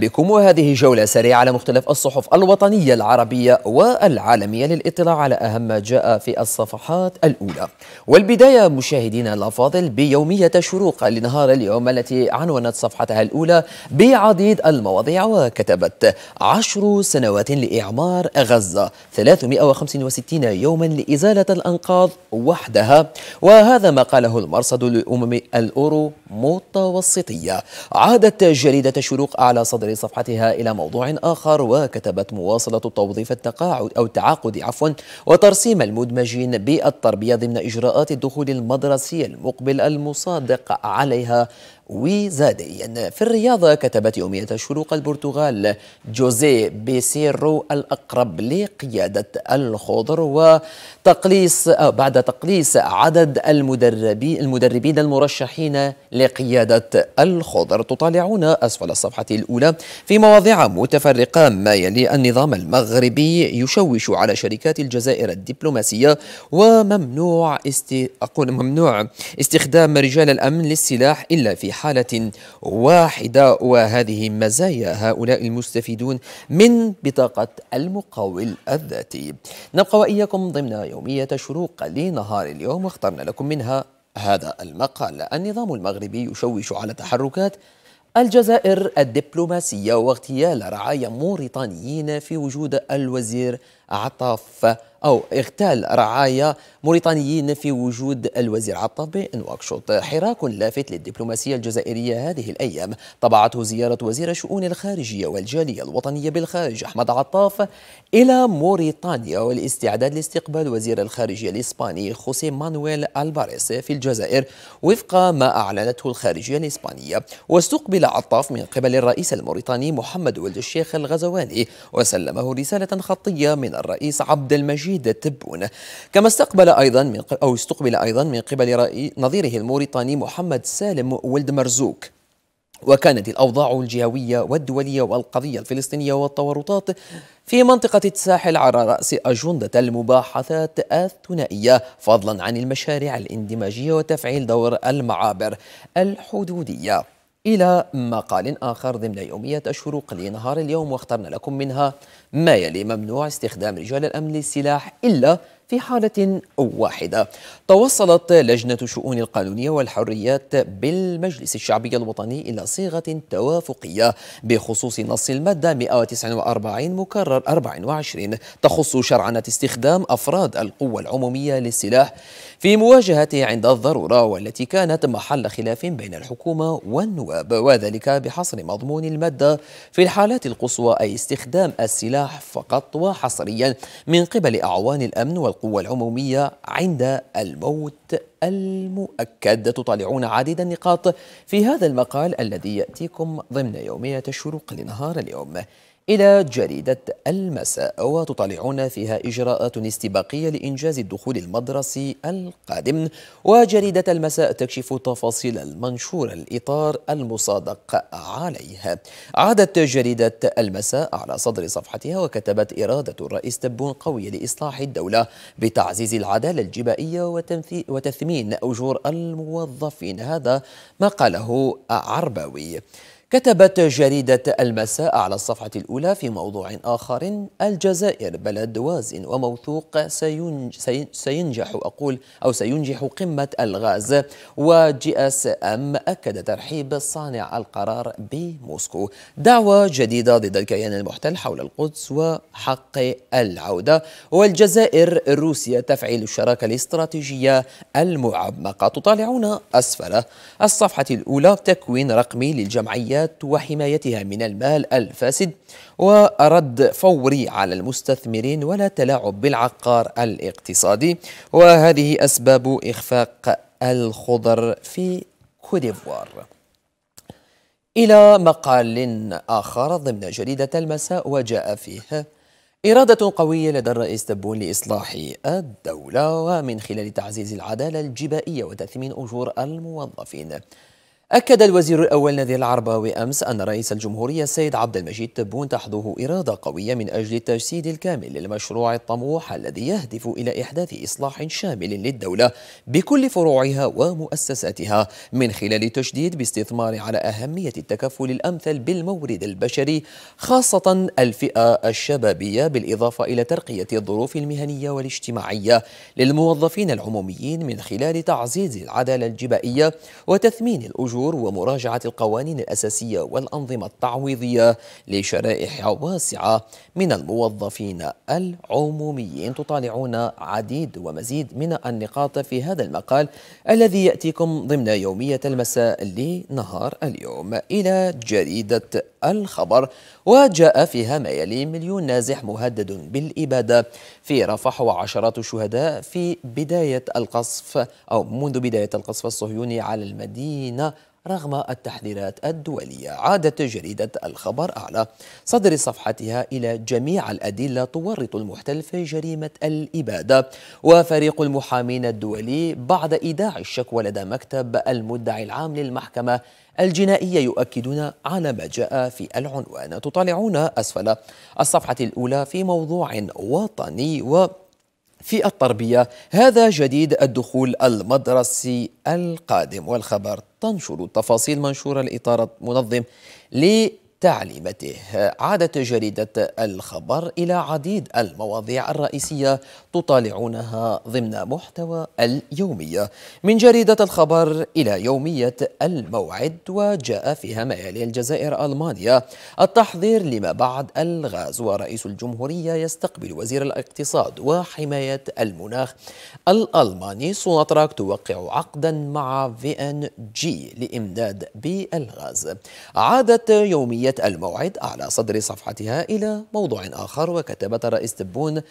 بكم وهذه جولة سريعة على مختلف الصحف الوطنية العربية والعالمية للاطلاع على أهم ما جاء في الصفحات الأولى والبداية مشاهدينا الأفاضل بيومية شروق لنهار اليوم التي عنونت صفحتها الأولى بعديد المواضيع وكتبت عشر سنوات لإعمار غزة 365 يوما لإزالة الأنقاض وحدها وهذا ما قاله المرصد الأمم الأورو متوسطية عادت جريدة شروق على صدر صدر صفحتها إلى موضوع آخر وكتبت مواصلة التوظيف التقاعد أو التعاقد عفوا وترسيم المدمجين بالتربية ضمن إجراءات الدخول المدرسي المقبل المصادق عليها وزادي أن في الرياضة كتبت يومية شروق البرتغال جوزي بيسيرو الأقرب لقيادة الخضر وتقليص بعد تقليص عدد المدربين المدربين المرشحين لقيادة الخضر تطالعون أسفل الصفحة الأولى في مواضيع متفرقة ما يلي النظام المغربي يشوش على شركات الجزائر الدبلوماسية وممنوع است... أقول ممنوع استخدام رجال الأمن للسلاح إلا في حالة واحدة وهذه مزايا هؤلاء المستفيدون من بطاقة المقاول الذاتي نبقى وإياكم ضمن يومية شروق لنهار اليوم واخترنا لكم منها هذا المقال النظام المغربي يشوش على تحركات الجزائر الدبلوماسية واغتيال رعايا موريتانيين في وجود الوزير عطاف أو اغتال رعايا موريتانيين في وجود الوزير عطابي نواكشوط حراك لافت للدبلوماسية الجزائرية هذه الأيام طبعته زيارة وزير الشؤون الخارجية والجالية الوطنية بالخارج أحمد عطاف إلى موريتانيا والاستعداد لاستقبال وزير الخارجية الإسباني خوسي مانويل ألباريس في الجزائر وفق ما أعلنته الخارجية الإسبانية واستقبل عطاف من قبل الرئيس الموريتاني محمد ولد الشيخ الغزواني وسلمه رسالة خطية من الرئيس عبد المجيد رشيد تبون كما استقبل أيضا من أو استقبل أيضا من قبل نظيره الموريتاني محمد سالم ولد مرزوق وكانت الأوضاع الجهوية والدولية والقضية الفلسطينية والتورطات في منطقة الساحل على رأس أجندة المباحثات الثنائية فضلا عن المشاريع الاندماجية وتفعيل دور المعابر الحدودية إلى مقال آخر ضمن يومية الشروق لنهار اليوم واخترنا لكم منها ما يلي ممنوع استخدام رجال الأمن للسلاح إلا في حالة واحدة توصلت لجنة شؤون القانونية والحريات بالمجلس الشعبي الوطني إلى صيغة توافقية بخصوص نص المادة 149 مكرر 24 تخص شرعنة استخدام أفراد القوة العمومية للسلاح في مواجهة عند الضرورة والتي كانت محل خلاف بين الحكومة والنواب وذلك بحصر مضمون المادة في الحالات القصوى أي استخدام السلاح فقط وحصريا من قبل أعوان الأمن وال القوى العمومية عند الموت المؤكد تطالعون عديد النقاط في هذا المقال الذي يأتيكم ضمن يومية الشروق لنهار اليوم إلى جريدة المساء وتطالعون فيها إجراءات استباقية لإنجاز الدخول المدرسي القادم وجريدة المساء تكشف تفاصيل المنشور الإطار المصادق عليها عادت جريدة المساء على صدر صفحتها وكتبت إرادة الرئيس تبون قوية لإصلاح الدولة بتعزيز العدالة الجبائية وتثمين أجور الموظفين هذا ما قاله عرباوي كتبت جريدة المساء على الصفحة الأولى في موضوع آخر الجزائر بلد وازن وموثوق سينجح أقول أو سينجح قمة الغاز وجي اس ام أكد ترحيب صانع القرار بموسكو دعوة جديدة ضد الكيان المحتل حول القدس وحق العودة والجزائر روسيا تفعيل الشراكة الاستراتيجية المعمقة تطالعون أسفل الصفحة الأولى تكوين رقمي للجمعية الشركات وحمايتها من المال الفاسد ورد فوري على المستثمرين ولا تلاعب بالعقار الاقتصادي وهذه أسباب إخفاق الخضر في كوديفوار إلى مقال آخر ضمن جريدة المساء وجاء فيه إرادة قوية لدى الرئيس تبون لإصلاح الدولة ومن خلال تعزيز العدالة الجبائية وتثمين أجور الموظفين أكد الوزير الأول نذير العرباوي أمس أن رئيس الجمهورية السيد عبد المجيد تبون تحظه إرادة قوية من أجل التجسيد الكامل للمشروع الطموح الذي يهدف إلى إحداث إصلاح شامل للدولة بكل فروعها ومؤسساتها من خلال التشديد باستثمار على أهمية التكفل الأمثل بالمورد البشري خاصة الفئة الشبابية بالإضافة إلى ترقية الظروف المهنية والاجتماعية للموظفين العموميين من خلال تعزيز العدالة الجبائية وتثمين الأجور المرجور ومراجعة القوانين الأساسية والأنظمة التعويضية لشرائح واسعة من الموظفين العموميين تطالعون عديد ومزيد من النقاط في هذا المقال الذي يأتيكم ضمن يومية المساء لنهار اليوم إلى جريدة الخبر وجاء فيها ما يلي مليون نازح مهدد بالإبادة في رفح وعشرات الشهداء في بداية القصف أو منذ بداية القصف الصهيوني على المدينة رغم التحذيرات الدولية عادت جريدة الخبر أعلى صدر صفحتها إلى جميع الأدلة تورط المحتل في جريمة الإبادة وفريق المحامين الدولي بعد إيداع الشكوى لدى مكتب المدعي العام للمحكمة الجنائية يؤكدون على ما جاء في العنوان تطالعون أسفل الصفحة الأولى في موضوع وطني و في التربية هذا جديد الدخول المدرسي القادم والخبر تنشر تفاصيل منشور الإطار المنظم تعليمته عادت جريدة الخبر إلى عديد المواضيع الرئيسية تطالعونها ضمن محتوى اليومية من جريدة الخبر إلى يومية الموعد وجاء فيها ما يلي الجزائر ألمانيا التحضير لما بعد الغاز ورئيس الجمهورية يستقبل وزير الاقتصاد وحماية المناخ الألماني سوناتراك توقع عقدا مع في ان جي لإمداد بالغاز عادت يومية جريدة الموعد على صدر صفحتها إلى موضوع آخر وكتبت رئيس تبون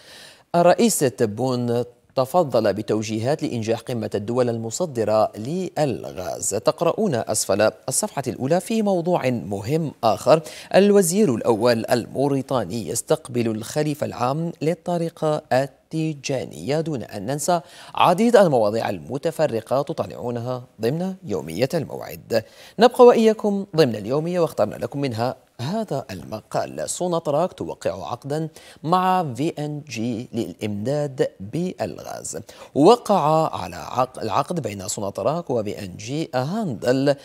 الرئيس تبون تفضل بتوجيهات لإنجاح قمة الدول المصدرة للغاز تقرؤون أسفل الصفحة الأولى في موضوع مهم آخر الوزير الأول الموريتاني يستقبل الخليفة العام للطريقة التيجانية دون أن ننسى عديد المواضيع المتفرقة تطالعونها ضمن يومية الموعد نبقى وإياكم ضمن اليومية واخترنا لكم منها هذا المقال سوناتراك توقع عقدا مع في ان جي للامداد بالغاز وقع على العقد بين سوناتراك وفي ان جي هاندل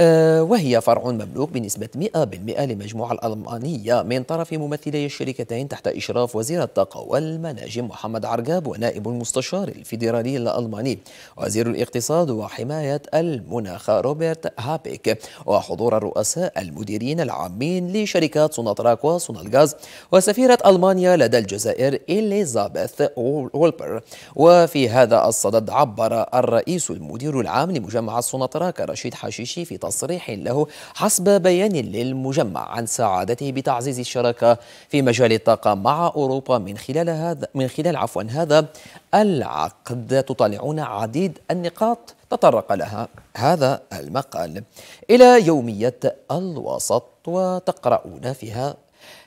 آه، وهي فرع مملوك بنسبة 100% لمجموعة الألمانية من طرف ممثلي الشركتين تحت إشراف وزير الطاقة والمناجم محمد عرقاب ونائب المستشار الفيدرالي الألماني وزير الاقتصاد وحماية المناخ روبرت هابيك وحضور الرؤساء المديرين العامين لشركات سوناتراك وسونالغاز وسفيرة ألمانيا لدى الجزائر إليزابيث وولبر وفي هذا الصدد عبر الرئيس المدير العام لمجمع سوناتراك رشيد حشيشي في تصريح له حسب بيان للمجمع عن سعادته بتعزيز الشراكة في مجال الطاقة مع أوروبا من خلال هذا من خلال عفوا هذا العقد تطالعون عديد النقاط تطرق لها هذا المقال إلى يومية الوسط وتقرؤون فيها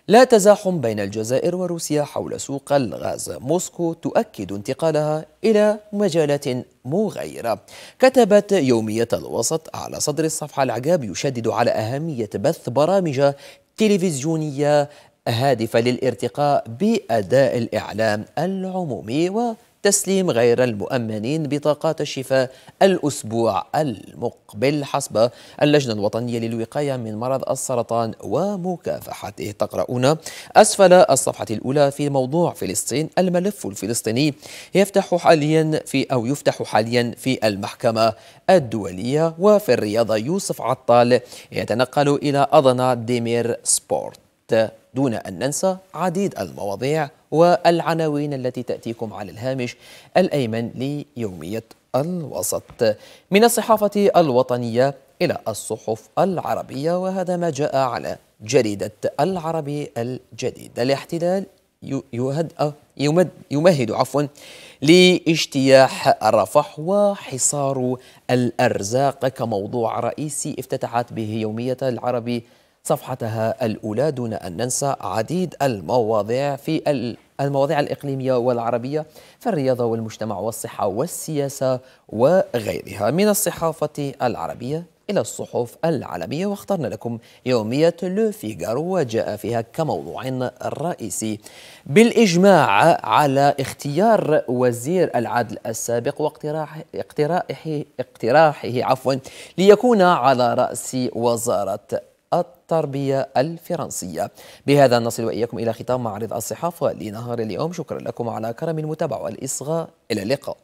لا تزاحم بين الجزائر وروسيا حول سوق الغاز موسكو تؤكد انتقالها إلى مجالات مغايرة كتبت يومية الوسط على صدر الصفحة العقاب يشدد على أهمية بث برامج تلفزيونية هادفة للارتقاء بأداء الإعلام العمومي و تسليم غير المؤمنين بطاقات الشفاء الأسبوع المقبل حسب اللجنة الوطنية للوقاية من مرض السرطان ومكافحته تقرؤون أسفل الصفحة الأولى في موضوع فلسطين الملف الفلسطيني يفتح حاليا في أو يفتح حاليا في المحكمة الدولية وفي الرياضة يوسف عطال يتنقل إلى أضنا ديمير سبورت حتى دون أن ننسى عديد المواضيع والعناوين التي تأتيكم على الهامش الأيمن ليومية الوسط من الصحافة الوطنية إلى الصحف العربية وهذا ما جاء على جريدة العربي الجديد الاحتلال يهد آه، يمد يمهد عفوا لاجتياح رفح وحصار الأرزاق كموضوع رئيسي افتتحت به يومية العربي صفحتها الأولى دون أن ننسى عديد المواضيع في المواضيع الإقليمية والعربية فالرياضة والمجتمع والصحة والسياسة وغيرها من الصحافة العربية إلى الصحف العالمية واخترنا لكم يومية لو فيغارو وجاء فيها كموضوع رئيسي بالإجماع على اختيار وزير العدل السابق واقتراحه اقتراحه, اقتراحه عفوا ليكون على رأس وزارة التربية الفرنسية بهذا نصل وإياكم إلى ختام معرض الصحافة لنهار اليوم شكرا لكم على كرم المتابعة والإصغاء إلى اللقاء